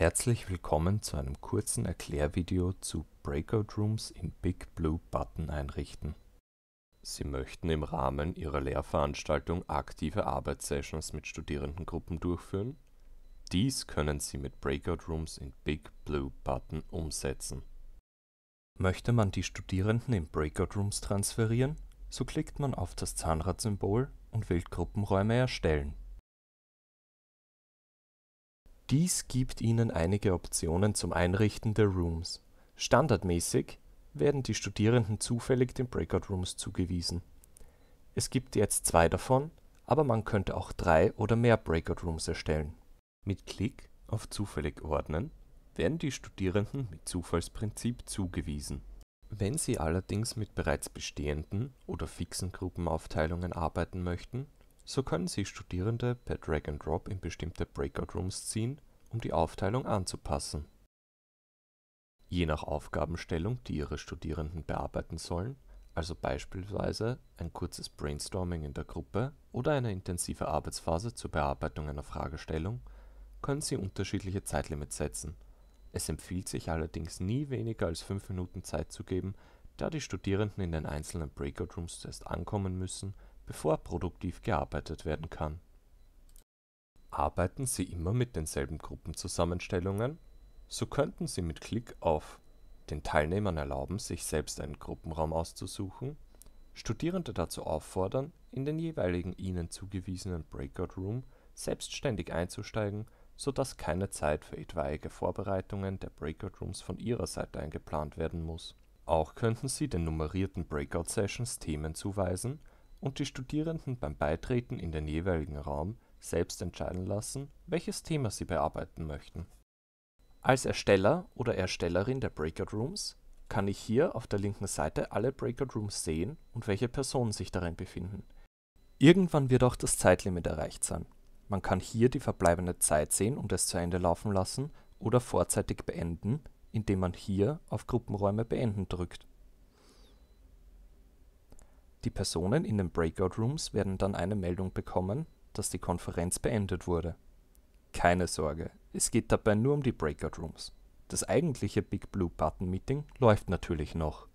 Herzlich willkommen zu einem kurzen Erklärvideo zu Breakout Rooms in Big Blue Button einrichten. Sie möchten im Rahmen Ihrer Lehrveranstaltung aktive Arbeitssessions mit Studierendengruppen durchführen? Dies können Sie mit Breakout Rooms in Big Blue Button umsetzen. Möchte man die Studierenden in Breakout Rooms transferieren, so klickt man auf das Zahnradsymbol und wählt Gruppenräume erstellen. Dies gibt Ihnen einige Optionen zum Einrichten der Rooms. Standardmäßig werden die Studierenden zufällig den Breakout Rooms zugewiesen. Es gibt jetzt zwei davon, aber man könnte auch drei oder mehr Breakout Rooms erstellen. Mit Klick auf Zufällig ordnen werden die Studierenden mit Zufallsprinzip zugewiesen. Wenn Sie allerdings mit bereits bestehenden oder fixen Gruppenaufteilungen arbeiten möchten so können sich Studierende per Drag and Drop in bestimmte Breakout Rooms ziehen, um die Aufteilung anzupassen. Je nach Aufgabenstellung, die ihre Studierenden bearbeiten sollen, also beispielsweise ein kurzes Brainstorming in der Gruppe oder eine intensive Arbeitsphase zur Bearbeitung einer Fragestellung, können Sie unterschiedliche Zeitlimits setzen. Es empfiehlt sich allerdings nie weniger als 5 Minuten Zeit zu geben, da die Studierenden in den einzelnen Breakout Rooms zuerst ankommen müssen bevor produktiv gearbeitet werden kann. Arbeiten Sie immer mit denselben Gruppenzusammenstellungen? So könnten Sie mit Klick auf den Teilnehmern erlauben, sich selbst einen Gruppenraum auszusuchen, Studierende dazu auffordern, in den jeweiligen ihnen zugewiesenen Breakout Room selbstständig einzusteigen, sodass keine Zeit für etwaige Vorbereitungen der Breakout Rooms von Ihrer Seite eingeplant werden muss. Auch könnten Sie den nummerierten Breakout Sessions Themen zuweisen und die Studierenden beim Beitreten in den jeweiligen Raum selbst entscheiden lassen, welches Thema sie bearbeiten möchten. Als Ersteller oder Erstellerin der Breakout Rooms kann ich hier auf der linken Seite alle Breakout Rooms sehen und welche Personen sich darin befinden. Irgendwann wird auch das Zeitlimit erreicht sein. Man kann hier die verbleibende Zeit sehen und es zu Ende laufen lassen oder vorzeitig beenden, indem man hier auf Gruppenräume beenden drückt. Die Personen in den Breakout Rooms werden dann eine Meldung bekommen, dass die Konferenz beendet wurde. Keine Sorge, es geht dabei nur um die Breakout Rooms. Das eigentliche Big Blue Button Meeting läuft natürlich noch.